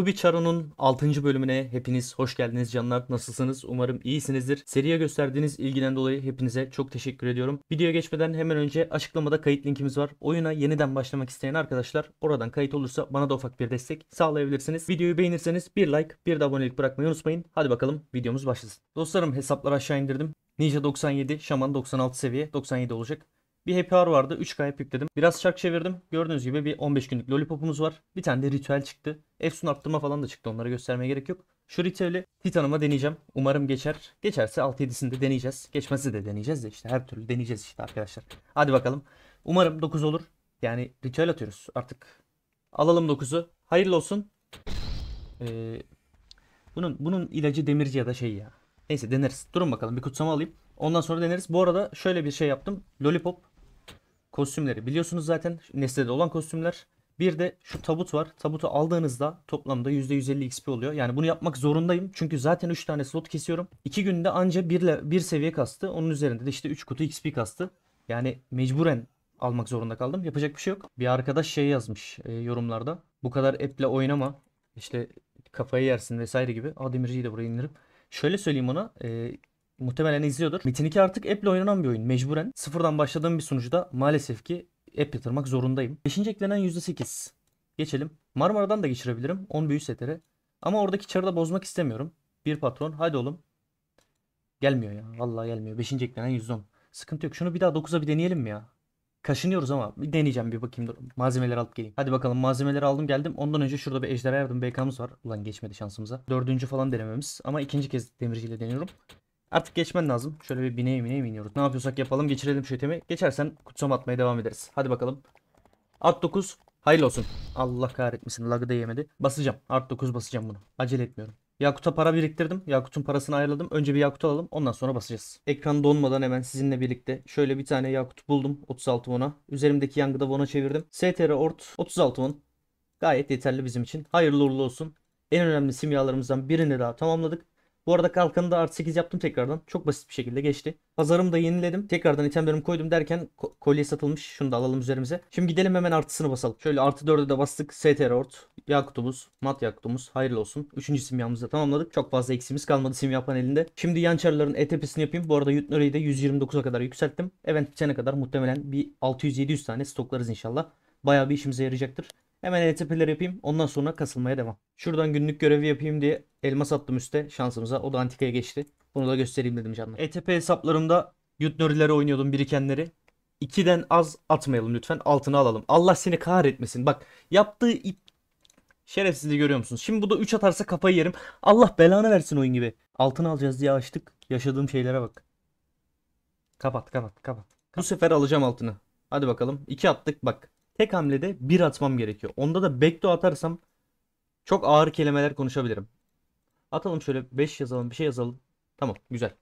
Ruby Charo'nun 6. bölümüne hepiniz hoş geldiniz canlar. Nasılsınız? Umarım iyisinizdir. Seriye gösterdiğiniz ilgiden dolayı hepinize çok teşekkür ediyorum. Videoya geçmeden hemen önce açıklamada kayıt linkimiz var. Oyuna yeniden başlamak isteyen arkadaşlar oradan kayıt olursa bana da ufak bir destek sağlayabilirsiniz. Videoyu beğenirseniz bir like, bir de abonelik bırakmayı unutmayın. Hadi bakalım videomuz başlasın. Dostlarım hesapları aşağı indirdim. Ninja 97, Şaman 96 seviye 97 olacak. Bir happy hour vardı. 3 kayıp yükledim. Biraz çark çevirdim. Gördüğünüz gibi bir 15 günlük lollipopumuz var. Bir tane de ritüel çıktı. Efsun arttırma falan da çıktı. Onlara göstermeye gerek yok. Şu ritüeli Titan'ıma deneyeceğim. Umarım geçer. Geçerse 6-7'sini deneyeceğiz. Geçmesi de deneyeceğiz de işte her türlü deneyeceğiz işte arkadaşlar. Hadi bakalım. Umarım 9 olur. Yani ritüel atıyoruz artık. Alalım 9'u. Hayırlı olsun. Ee, bunun bunun ilacı demirci ya da şey ya. Neyse deneriz. Durun bakalım bir kutsama alayım. Ondan sonra deneriz. Bu arada şöyle bir şey yaptım. Lollipop kostümleri biliyorsunuz zaten nesnede olan kostümler. Bir de şu tabut var. Tabutu aldığınızda toplamda %150 XP oluyor. Yani bunu yapmak zorundayım. Çünkü zaten 3 tane slot kesiyorum. 2 günde anca 1, bir seviye kastı. Onun üzerinde de işte 3 kutu XP kastı. Yani mecburen almak zorunda kaldım. Yapacak bir şey yok. Bir arkadaş şey yazmış e, yorumlarda. Bu kadar app'le oynama. İşte kafayı yersin vesaire gibi. ademirciyi de buraya indirip. Şöyle söyleyeyim ona. E, muhtemelen izliyordur. Metin 2 artık App'le oynanan bir oyun mecburen. Sıfırdan başladığım bir sunucuda maalesef ki App yatırmak zorundayım. 5. eklenen %8. Geçelim. Marmara'dan da geçirebilirim. 10 büyü setleri. Ama oradaki çarı da bozmak istemiyorum. Bir patron. Hadi oğlum. Gelmiyor ya. Vallahi gelmiyor. 5. eklenen %10. Sıkıntı yok. Şunu bir daha 9'a bir deneyelim mi ya? Kaşınıyoruz ama bir deneyeceğim bir bakayım dur. Malzemeleri alıp geleyim. Hadi bakalım malzemeleri aldım geldim. Ondan önce şurada bir ejderha yardım BK'mız var. Ulan geçmedi şansımıza. Dördüncü falan denememiz. Ama ikinci kez demirciyle deniyorum. Artık geçmen lazım. Şöyle bir bineyim, bineyim biniyoruz. Ne yapıyorsak yapalım geçirelim şu itemi. Geçersen kutsam atmaya devam ederiz. Hadi bakalım. At 9. Hayırlı olsun. Allah kahretmesin lagı da yemedi. Basacağım. Art 9 basacağım bunu. Acele etmiyorum. Yakut'a para biriktirdim. Yakut'un parasını ayırladım. Önce bir Yakut alalım. Ondan sonra basacağız. Ekran donmadan hemen sizinle birlikte şöyle bir tane Yakut buldum. 36 ona. Üzerimdeki yangıda ona çevirdim. STR Ort 36 on. Gayet yeterli bizim için. Hayırlı uğurlu olsun. En önemli simyalarımızdan birini daha tamamladık. Bu arada kalkanı da artı 8 yaptım tekrardan. Çok basit bir şekilde geçti. Pazarımı da yeniledim. Tekrardan itemlerimi koydum derken ko kolye satılmış. Şunu da alalım üzerimize. Şimdi gidelim hemen artısını basalım. Şöyle artı 4'e de bastık. STR ort. Yakutumuz. Mat yakutumuz. Hayırlı olsun. Üçüncü simyamızı da tamamladık. Çok fazla eksiğimiz kalmadı sim yapan elinde. Şimdi yan çarların e yapayım. Bu arada Yutnuri'yi de 129'a kadar yükselttim. Event bitene kadar muhtemelen bir 600-700 tane stoklarız inşallah. Bayağı bir işimize yarayacaktır. Hemen ETP'ler yapayım. Ondan sonra kasılmaya devam. Şuradan günlük görevi yapayım diye elmas attım üste şansımıza. O da antikaya geçti. Bunu da göstereyim dedim canlar. ETP hesaplarımda Yutnurileri oynuyordum birikenleri. 2'den az atmayalım lütfen. altını alalım. Allah seni kahretmesin. Bak yaptığı ip... şerefsizliği görüyor musunuz? Şimdi bu da 3 atarsa kafayı yerim. Allah belanı versin oyun gibi. Altını alacağız diye açtık. Yaşadığım şeylere bak. Kapat kapat kapat. kapat. Bu sefer alacağım altını. Hadi bakalım. 2 attık bak tek hamlede bir atmam gerekiyor. Onda da backdoor atarsam çok ağır kelimeler konuşabilirim. Atalım şöyle 5 yazalım bir şey yazalım. Tamam güzel.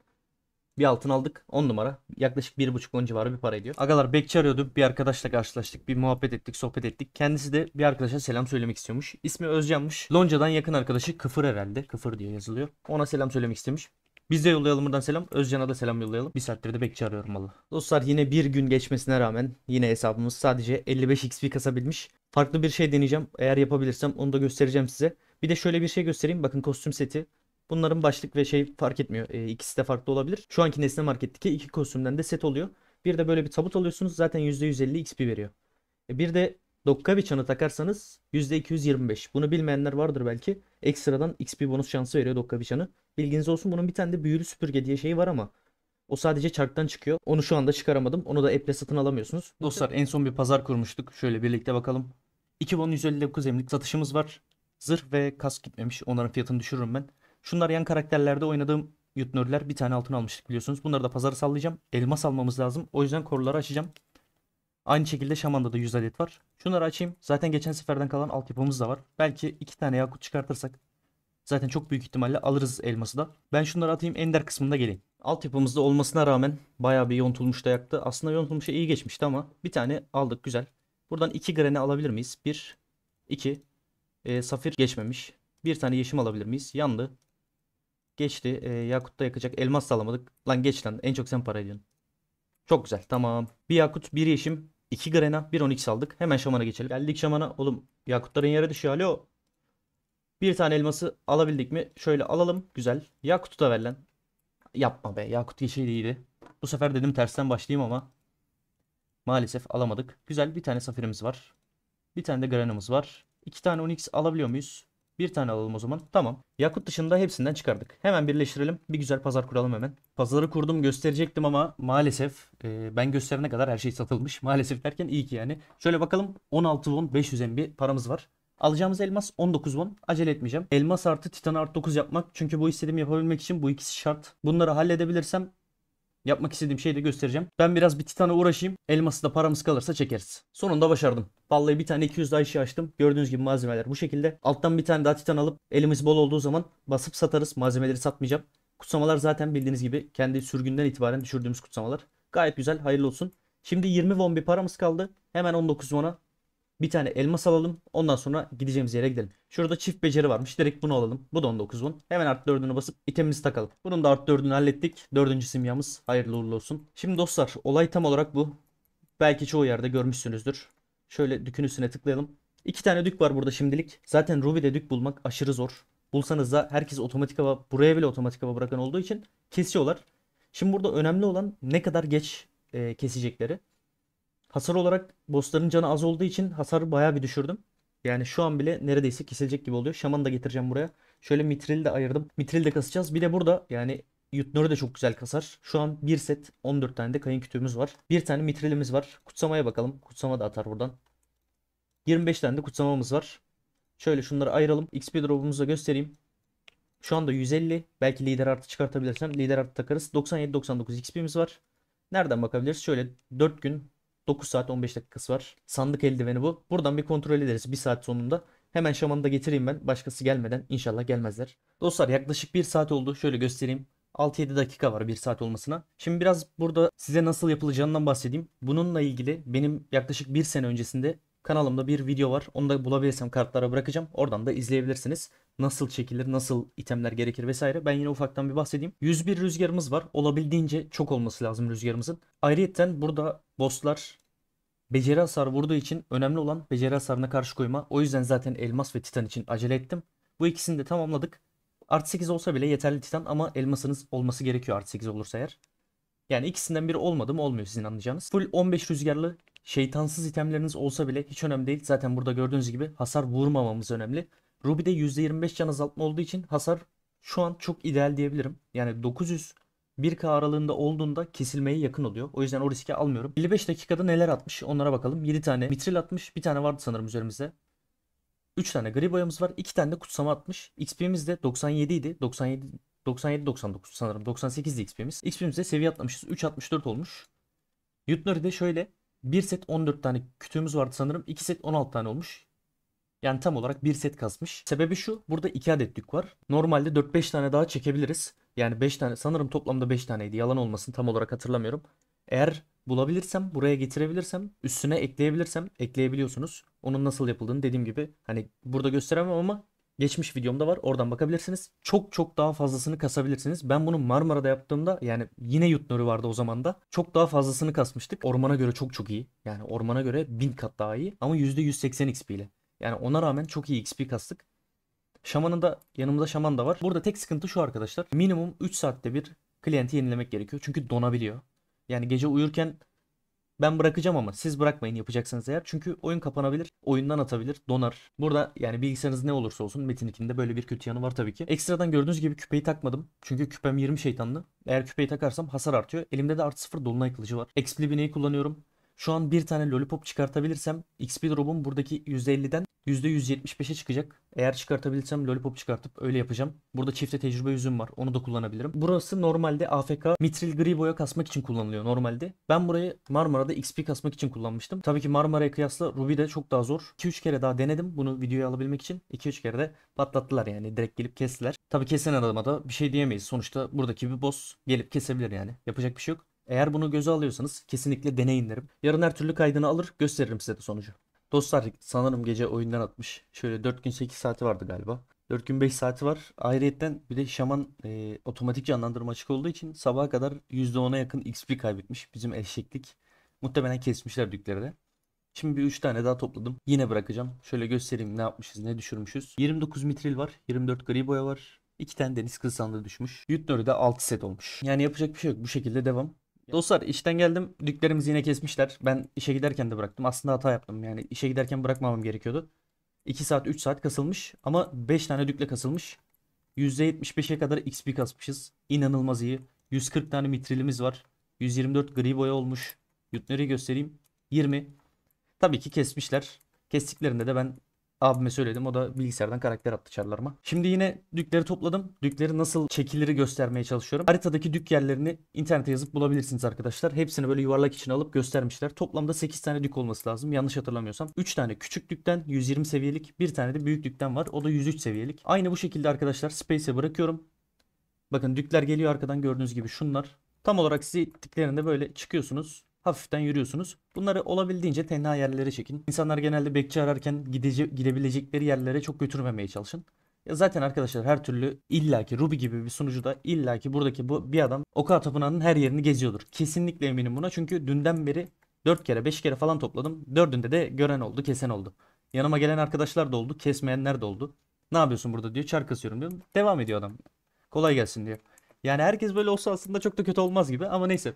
Bir altın aldık 10 numara. Yaklaşık 1.5-10 civarı bir para ediyor. Agalar bekçi arıyordu. Bir arkadaşla karşılaştık. Bir muhabbet ettik, sohbet ettik. Kendisi de bir arkadaşa selam söylemek istiyormuş. İsmi Özcan'mış. Lonca'dan yakın arkadaşı Kıfır herhalde. Kıfır diye yazılıyor. Ona selam söylemek istemiş. Biz de yollayalım buradan selam. Özcan'a da selam yollayalım. Bir saattir de bekçi arıyorum valla. Dostlar yine bir gün geçmesine rağmen yine hesabımız sadece 55 XP kasabilmiş. Farklı bir şey deneyeceğim. Eğer yapabilirsem onu da göstereceğim size. Bir de şöyle bir şey göstereyim. Bakın kostüm seti. Bunların başlık ve şey fark etmiyor. E, ikisi de farklı olabilir. Şu anki Nesne Market'teki iki kostümden de set oluyor. Bir de böyle bir tabut alıyorsunuz. Zaten %150 XP veriyor. E, bir de Dokka bir çanı takarsanız %225. Bunu bilmeyenler vardır belki. Ekstradan XP bonus şansı veriyor Dokka bir çanı. Bilginiz olsun bunun bir tane de büyülü süpürge diye şeyi var ama o sadece çarktan çıkıyor. Onu şu anda çıkaramadım. Onu da app'le satın alamıyorsunuz. Dostlar en son bir pazar kurmuştuk. Şöyle birlikte bakalım. 2159 emlik satışımız var. Zırh ve kask gitmemiş. Onların fiyatını düşürürüm ben. Şunlar yan karakterlerde oynadığım yutnörler bir tane altın almıştık biliyorsunuz. Bunları da pazarı sallayacağım. Elmas almamız lazım. O yüzden koruları açacağım. Aynı şekilde Şaman'da da 100 adet var. Şunları açayım. Zaten geçen seferden kalan altyapımız da var. Belki iki tane yakut çıkartırsak Zaten çok büyük ihtimalle alırız elması da. Ben şunları atayım ender kısmında geleyim. Altyapımızda olmasına rağmen bayağı bir yontulmuş da yaktı. Aslında yontulmuşa iyi geçmişti ama bir tane aldık güzel. Buradan 2 grene alabilir miyiz? 1, 2. E, safir geçmemiş. Bir tane yeşim alabilir miyiz? Yandı. Geçti. E, yakut da yakacak. Elmas da alamadık. Lan geç lan. En çok sen para ediyorsun. Çok güzel. Tamam. Bir yakut, bir yeşim, 2 grena, 1 onyx aldık. Hemen şamana geçelim. Geldik şamana. Oğlum yakutların yere düşüyor. Alo. Bir tane elması alabildik mi? Şöyle alalım. Güzel. Yakut'u ver lan. Yapma be. Yakut yeşil iyiydi. Bu sefer dedim tersten başlayayım ama maalesef alamadık. Güzel. Bir tane safirimiz var. Bir tane de granımız var. İki tane Onyx alabiliyor muyuz? Bir tane alalım o zaman. Tamam. Yakut dışında hepsinden çıkardık. Hemen birleştirelim. Bir güzel pazar kuralım hemen. Pazarı kurdum gösterecektim ama maalesef e, ben gösterene kadar her şey satılmış. Maalesef derken iyi ki yani. Şöyle bakalım 16 won 500 MB paramız var. Alacağımız elmas 19 won. Acele etmeyeceğim. Elmas artı titan artı 9 yapmak. Çünkü bu istediğimi yapabilmek için bu ikisi şart. Bunları halledebilirsem Yapmak istediğim şeyi de göstereceğim. Ben biraz bir titana uğraşayım. Elması da paramız kalırsa çekeriz. Sonunda başardım. Vallahi bir tane 200 daha işi açtım. Gördüğünüz gibi malzemeler bu şekilde. Alttan bir tane daha titan alıp elimiz bol olduğu zaman basıp satarız. Malzemeleri satmayacağım. Kutsamalar zaten bildiğiniz gibi kendi sürgünden itibaren düşürdüğümüz kutsamalar. Gayet güzel hayırlı olsun. Şimdi 20 won bir paramız kaldı. Hemen 19 won'a bir tane elmas alalım. Ondan sonra gideceğimiz yere gidelim. Şurada çift beceri varmış. Direkt bunu alalım. Bu da 19 won. Hemen art 4'ünü basıp itemimizi takalım. Bunun da art 4'ünü hallettik. 4. simyamız hayırlı uğurlu olsun. Şimdi dostlar olay tam olarak bu. Belki çoğu yerde görmüşsünüzdür. Şöyle dükün üstüne tıklayalım. İki tane dük var burada şimdilik. Zaten Ruby'de dük bulmak aşırı zor. Bulsanız da herkes otomatik hava buraya bile otomatik hava bırakan olduğu için kesiyorlar. Şimdi burada önemli olan ne kadar geç e, kesecekleri. Hasar olarak bossların canı az olduğu için hasarı bayağı bir düşürdüm. Yani şu an bile neredeyse kesilecek gibi oluyor. Şamanı da getireceğim buraya. Şöyle mitril de ayırdım. Mitril de kasacağız. Bir de burada yani Yutnor'u da çok güzel kasar. Şu an bir set 14 tane de kayın kütüğümüz var. Bir tane mitrilimiz var. Kutsamaya bakalım. Kutsama da atar buradan. 25 tane de kutsamamız var. Şöyle şunları ayıralım. XP drop'umuzu da göstereyim. Şu anda 150. Belki lider artı çıkartabilirsem lider artı takarız. 97-99 XP'miz var. Nereden bakabiliriz? Şöyle 4 gün 9 saat 15 dakikası var. Sandık eldiveni bu. Buradan bir kontrol ederiz Bir saat sonunda. Hemen şamanı da getireyim ben. Başkası gelmeden inşallah gelmezler. Dostlar yaklaşık 1 saat oldu. Şöyle göstereyim. 6-7 dakika var 1 saat olmasına. Şimdi biraz burada size nasıl yapılacağından bahsedeyim. Bununla ilgili benim yaklaşık 1 sene öncesinde kanalımda bir video var. Onu da bulabilirsem kartlara bırakacağım. Oradan da izleyebilirsiniz nasıl çekilir, nasıl itemler gerekir vesaire. Ben yine ufaktan bir bahsedeyim. 101 rüzgarımız var. Olabildiğince çok olması lazım rüzgarımızın. Ayrıyeten burada bosslar beceri hasar vurduğu için önemli olan beceri hasarına karşı koyma. O yüzden zaten elmas ve titan için acele ettim. Bu ikisini de tamamladık. art 8 olsa bile yeterli titan ama elmasınız olması gerekiyor art 8 olursa eğer. Yani ikisinden biri olmadı mı olmuyor sizin anlayacağınız. Full 15 rüzgarlı şeytansız itemleriniz olsa bile hiç önemli değil. Zaten burada gördüğünüz gibi hasar vurmamamız önemli. Ruby'de %25 can azaltma olduğu için hasar şu an çok ideal diyebilirim. Yani 900 1K aralığında olduğunda kesilmeye yakın oluyor. O yüzden o riski almıyorum. 55 dakikada neler atmış onlara bakalım. 7 tane mitril atmış. Bir tane vardı sanırım üzerimizde. 3 tane gri boyamız var. 2 tane de kutsama atmış. XP'miz de 97 idi. 97 97-99 sanırım. 98'di XP'miz. XP'mizde seviye atlamışız. 3.64 olmuş. Yutnuri'de şöyle. 1 set 14 tane kütüğümüz vardı sanırım. 2 set 16 tane olmuş. Yani tam olarak bir set kasmış. Sebebi şu. Burada iki adet yük var. Normalde 4-5 tane daha çekebiliriz. Yani 5 tane sanırım toplamda 5 taneydi. Yalan olmasın tam olarak hatırlamıyorum. Eğer bulabilirsem buraya getirebilirsem üstüne ekleyebilirsem ekleyebiliyorsunuz. Onun nasıl yapıldığını dediğim gibi hani burada gösteremem ama geçmiş videomda var oradan bakabilirsiniz. Çok çok daha fazlasını kasabilirsiniz. Ben bunu Marmara'da yaptığımda yani yine yut vardı o zaman da. Çok daha fazlasını kasmıştık. Ormana göre çok çok iyi. Yani ormana göre bin kat daha iyi ama %180 XP ile. Yani ona rağmen çok iyi XP kastık. Şamanın da yanımızda şaman da var. Burada tek sıkıntı şu arkadaşlar. Minimum 3 saatte bir klienti yenilemek gerekiyor. Çünkü donabiliyor. Yani gece uyurken ben bırakacağım ama siz bırakmayın yapacaksanız eğer. Çünkü oyun kapanabilir, oyundan atabilir, donar. Burada yani bilgisayarınız ne olursa olsun Metin 2'nin böyle bir kötü yanı var tabii ki. Ekstradan gördüğünüz gibi küpeyi takmadım. Çünkü küpem 20 şeytanlı. Eğer küpeyi takarsam hasar artıyor. Elimde de artı 0 dolunay kılıcı var. Explibine'yi kullanıyorum. Şu an bir tane lollipop çıkartabilirsem XP drop'um buradaki %50'den %175'e çıkacak. Eğer çıkartabilirsem lollipop çıkartıp öyle yapacağım. Burada çifte tecrübe yüzüm var. Onu da kullanabilirim. Burası normalde AFK mitril gri boya kasmak için kullanılıyor normalde. Ben burayı Marmara'da XP kasmak için kullanmıştım. Tabii ki Marmara'ya kıyasla Ruby de çok daha zor. 2-3 kere daha denedim bunu videoya alabilmek için. 2-3 kere de patlattılar yani. Direkt gelip kestiler. Tabii kesen adama da bir şey diyemeyiz. Sonuçta buradaki bir boss gelip kesebilir yani. Yapacak bir şey yok. Eğer bunu göze alıyorsanız kesinlikle deneyin derim. Yarın her türlü kaydını alır gösteririm size de sonucu. Dostlar sanırım gece oyundan atmış. Şöyle 4 gün 8 saati vardı galiba. 4 gün 5 saati var. Ayrıyeten bir de Şaman e, otomatik canlandırma açık olduğu için sabaha kadar %10'a yakın XP kaybetmiş. Bizim eşeklik. Muhtemelen kesmişler dükleri de. Şimdi bir 3 tane daha topladım. Yine bırakacağım. Şöyle göstereyim ne yapmışız ne düşürmüşüz. 29 mitril var. 24 gri boya var. 2 tane deniz kıl düşmüş. Yutnör'ü de 6 set olmuş. Yani yapacak bir şey yok. Bu şekilde devam. Dostlar işten geldim. Düklerimizi yine kesmişler. Ben işe giderken de bıraktım. Aslında hata yaptım. Yani işe giderken bırakmamam gerekiyordu. 2 saat 3 saat kasılmış ama 5 tane dükle kasılmış. %75'e kadar XP kasmışız. İnanılmaz iyi. 140 tane mitrilimiz var. 124 gri boya olmuş. Yutneri göstereyim. 20. Tabii ki kesmişler. Kestiklerinde de ben Abime söyledim o da bilgisayardan karakter attı çarlarıma. Şimdi yine dükleri topladım. Dükleri nasıl çekileri göstermeye çalışıyorum. Haritadaki dük yerlerini internete yazıp bulabilirsiniz arkadaşlar. Hepsini böyle yuvarlak içine alıp göstermişler. Toplamda 8 tane dük olması lazım. Yanlış hatırlamıyorsam. 3 tane küçük dükten 120 seviyelik. Bir tane de büyük dükten var. O da 103 seviyelik. Aynı bu şekilde arkadaşlar space'e bırakıyorum. Bakın dükler geliyor arkadan gördüğünüz gibi şunlar. Tam olarak siz tıklarında böyle çıkıyorsunuz hafiften yürüyorsunuz. Bunları olabildiğince tenha yerlere çekin. İnsanlar genelde bekçi ararken gidece, gidebilecekleri yerlere çok götürmemeye çalışın. Ya zaten arkadaşlar her türlü illaki Ruby gibi bir sunucuda illaki buradaki bu bir adam Oka Tapınağı'nın her yerini geziyordur. Kesinlikle eminim buna çünkü dünden beri 4 kere 5 kere falan topladım. Dördünde de gören oldu kesen oldu. Yanıma gelen arkadaşlar da oldu kesmeyenler de oldu. Ne yapıyorsun burada diyor çark asıyorum diyor. Devam ediyor adam. Kolay gelsin diyor. Yani herkes böyle olsa aslında çok da kötü olmaz gibi ama neyse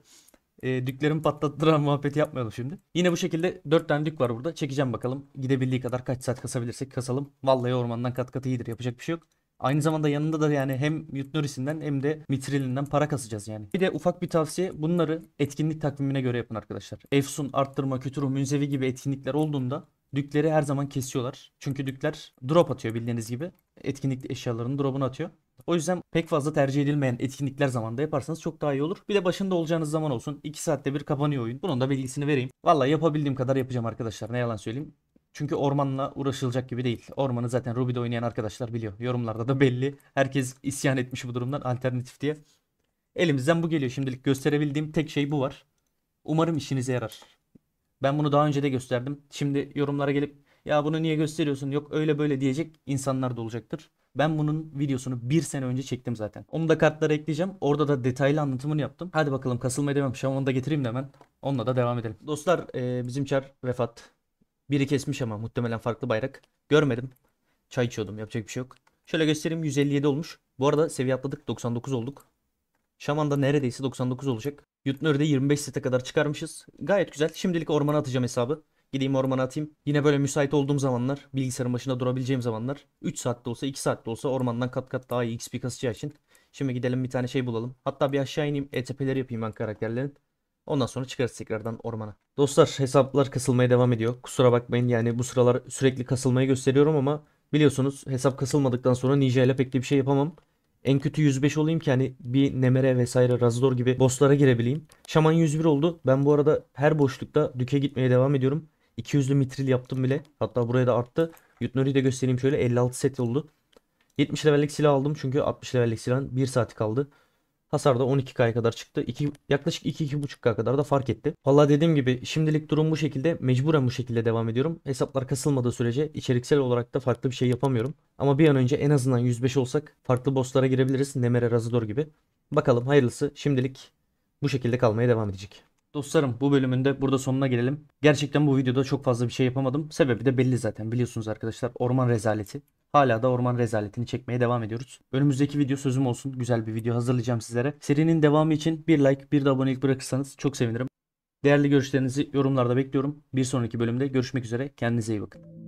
e, düklerimi patlattıran muhabbeti yapmayalım şimdi. Yine bu şekilde 4 tane dük var burada. Çekeceğim bakalım. Gidebildiği kadar kaç saat kasabilirsek kasalım. Vallahi ormandan kat kat iyidir. Yapacak bir şey yok. Aynı zamanda yanında da yani hem Yutnurisinden hem de Mitril'inden para kasacağız yani. Bir de ufak bir tavsiye bunları etkinlik takvimine göre yapın arkadaşlar. Efsun, arttırma, kütürü, münzevi gibi etkinlikler olduğunda dükleri her zaman kesiyorlar. Çünkü dükler drop atıyor bildiğiniz gibi. Etkinlik eşyalarının drop'unu atıyor. O yüzden pek fazla tercih edilmeyen etkinlikler zamanında yaparsanız çok daha iyi olur. Bir de başında olacağınız zaman olsun. 2 saatte bir kapanıyor oyun. Bunun da bilgisini vereyim. Valla yapabildiğim kadar yapacağım arkadaşlar. Ne yalan söyleyeyim. Çünkü ormanla uğraşılacak gibi değil. Ormanı zaten Ruby'de oynayan arkadaşlar biliyor. Yorumlarda da belli. Herkes isyan etmiş bu durumdan alternatif diye. Elimizden bu geliyor şimdilik. Gösterebildiğim tek şey bu var. Umarım işinize yarar. Ben bunu daha önce de gösterdim. Şimdi yorumlara gelip ya bunu niye gösteriyorsun yok öyle böyle diyecek insanlar da olacaktır. Ben bunun videosunu bir sene önce çektim zaten. Onu da kartlara ekleyeceğim. Orada da detaylı anlatımını yaptım. Hadi bakalım kasılmayı dememiş ama da getireyim de hemen. Onunla da devam edelim. Dostlar e, bizim çar vefat. Biri kesmiş ama muhtemelen farklı bayrak. Görmedim. Çay içiyordum yapacak bir şey yok. Şöyle göstereyim 157 olmuş. Bu arada seviye atladık 99 olduk. Şaman'da neredeyse 99 olacak. Yutnör'de 25 sete kadar çıkarmışız. Gayet güzel. Şimdilik ormana atacağım hesabı. Gideyim ormana atayım. Yine böyle müsait olduğum zamanlar, bilgisayarın başında durabileceğim zamanlar 3 saatte olsa 2 saatte olsa ormandan kat kat daha iyi XP kasacağı için. Şimdi gidelim bir tane şey bulalım. Hatta bir aşağı ineyim ETP'leri yapayım ben karakterlerin. Ondan sonra çıkarız tekrardan ormana. Dostlar hesaplar kasılmaya devam ediyor. Kusura bakmayın yani bu sıralar sürekli kasılmayı gösteriyorum ama biliyorsunuz hesap kasılmadıktan sonra Ninja ile pek de bir şey yapamam. En kötü 105 olayım ki hani bir Nemere vesaire Razor gibi bosslara girebileyim. Şaman 101 oldu. Ben bu arada her boşlukta düke gitmeye devam ediyorum. 200'lü mitril yaptım bile. Hatta buraya da arttı. Yutnori'yi de göstereyim şöyle 56 set oldu. 70 levellik silah aldım çünkü 60 levellik silahın 1 saati kaldı. Hasar da 12K'ya kadar çıktı. 2, yaklaşık 2-2.5K kadar da fark etti. Vallahi dediğim gibi şimdilik durum bu şekilde. Mecburen bu şekilde devam ediyorum. Hesaplar kasılmadığı sürece içeriksel olarak da farklı bir şey yapamıyorum. Ama bir an önce en azından 105 olsak farklı bosslara girebiliriz. Nemere, Razador gibi. Bakalım hayırlısı. Şimdilik bu şekilde kalmaya devam edecek. Dostlarım bu bölümünde burada sonuna gelelim. Gerçekten bu videoda çok fazla bir şey yapamadım. Sebebi de belli zaten biliyorsunuz arkadaşlar orman rezaleti. Hala da orman rezaletini çekmeye devam ediyoruz. Önümüzdeki video sözüm olsun güzel bir video hazırlayacağım sizlere. Serinin devamı için bir like bir de abonelik bırakırsanız çok sevinirim. Değerli görüşlerinizi yorumlarda bekliyorum. Bir sonraki bölümde görüşmek üzere. Kendinize iyi bakın.